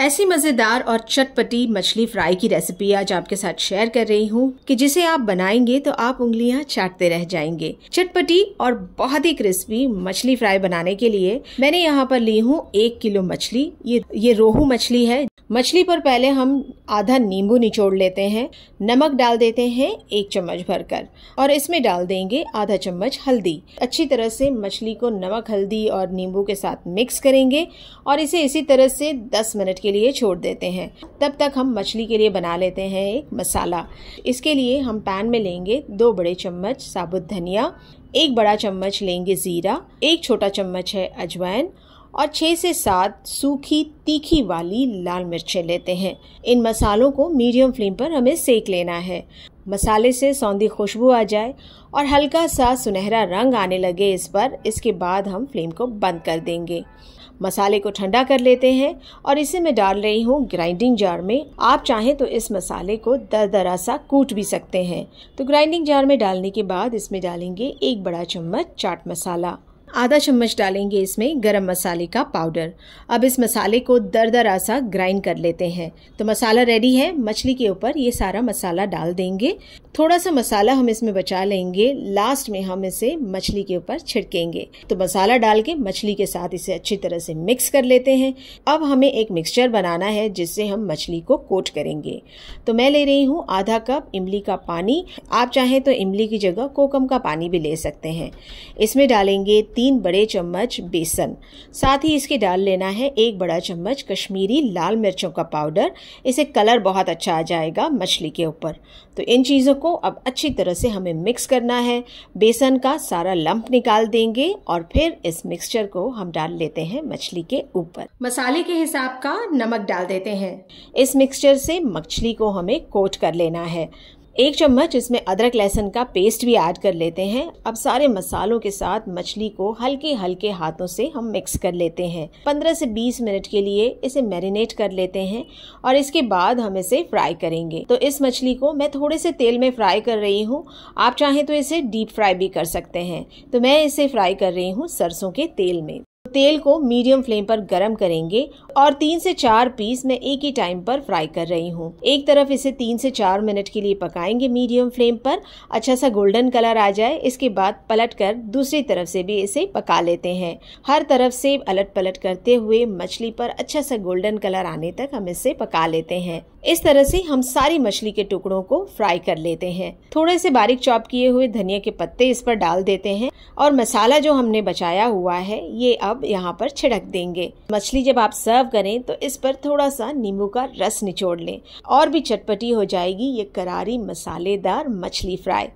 ऐसी मज़ेदार और चटपटी मछली फ्राई की रेसिपी आज आपके साथ शेयर कर रही हूँ कि जिसे आप बनाएंगे तो आप उंगलियाँ चाटते रह जाएंगे चटपटी और बहुत ही क्रिस्पी मछली फ्राई बनाने के लिए मैंने यहाँ पर ली हूँ एक किलो मछली ये ये रोहू मछली है मछली पर पहले हम आधा नींबू निचोड़ लेते हैं नमक डाल देते हैं एक चम्मच भरकर और इसमें डाल देंगे आधा चम्मच हल्दी अच्छी तरह से मछली को नमक हल्दी और नींबू के साथ मिक्स करेंगे और इसे इसी तरह से 10 मिनट के लिए छोड़ देते हैं तब तक हम मछली के लिए बना लेते हैं एक मसाला इसके लिए हम पैन में लेंगे दो बड़े चम्मच साबुत धनिया एक बड़ा चम्मच लेंगे ज़ीरा एक छोटा चम्मच है अजवाइन और छः से सात सूखी तीखी वाली लाल मिर्चें लेते हैं इन मसालों को मीडियम फ्लेम पर हमें सेक लेना है मसाले से सौंधी खुशबू आ जाए और हल्का सा सुनहरा रंग आने लगे इस पर इसके बाद हम फ्लेम को बंद कर देंगे मसाले को ठंडा कर लेते हैं और इसे मैं डाल रही हूँ ग्राइंडिंग जार में आप चाहें तो इस मसाले को दर दरा सा कूट भी सकते हैं तो ग्राइंडिंग जार में डालने के बाद इसमें डालेंगे एक बड़ा चम्मच चाट मसाला आधा चम्मच डालेंगे इसमें गरम मसाले का पाउडर अब इस मसाले को दर दरा सा ग्राइंड कर लेते हैं तो मसाला रेडी है मछली के ऊपर ये सारा मसाला डाल देंगे थोड़ा सा मसाला हम इसमें बचा लेंगे लास्ट में हम इसे मछली के ऊपर छिड़केंगे तो मसाला डाल के मछली के साथ इसे अच्छी तरह से मिक्स कर लेते हैं अब हमें एक मिक्सचर बनाना है जिससे हम मछली को कोट करेंगे तो मैं ले रही हूँ आधा कप इमली का पानी आप चाहें तो इमली की जगह कोकम का पानी भी ले सकते हैं इसमें डालेंगे तीन बड़े चम्मच बेसन साथ ही इसके डाल लेना है एक बड़ा चम्मच कश्मीरी लाल मिर्चों का पाउडर इसे कलर बहुत अच्छा आ जाएगा मछली के ऊपर तो इन चीज़ों को अब अच्छी तरह से हमें मिक्स करना है बेसन का सारा लंप निकाल देंगे और फिर इस मिक्सचर को हम डाल लेते हैं मछली के ऊपर मसाले के हिसाब का नमक डाल देते हैं इस मिक्सचर से मछली को हमें कोट कर लेना है एक चम्मच इसमें अदरक लहसुन का पेस्ट भी ऐड कर लेते हैं अब सारे मसालों के साथ मछली को हल्के हल्के हाथों से हम मिक्स कर लेते हैं 15 से 20 मिनट के लिए इसे मैरिनेट कर लेते हैं और इसके बाद हम इसे फ्राई करेंगे तो इस मछली को मैं थोड़े से तेल में फ्राई कर रही हूँ आप चाहें तो इसे डीप फ्राई भी कर सकते हैं तो मैं इसे फ्राई कर रही हूँ सरसों के तेल में तेल को मीडियम फ्लेम पर गरम करेंगे और तीन से चार पीस मैं एक ही टाइम पर फ्राई कर रही हूँ एक तरफ इसे तीन से चार मिनट के लिए पकाएंगे मीडियम फ्लेम पर अच्छा सा गोल्डन कलर आ जाए इसके बाद पलट कर दूसरी तरफ से भी इसे पका लेते हैं हर तरफ से अलट पलट करते हुए मछली पर अच्छा सा गोल्डन कलर आने तक हम इसे पका लेते हैं इस तरह से हम सारी मछली के टुकड़ों को फ्राई कर लेते हैं थोड़े से बारीक चॉप किए हुए धनिया के पत्ते इस पर डाल देते हैं और मसाला जो हमने बचाया हुआ है ये अब यहाँ पर छिड़क देंगे मछली जब आप सर्व करें तो इस पर थोड़ा सा नींबू का रस निचोड़ लें और भी चटपटी हो जाएगी ये करारी मसालेदार मछली फ्राई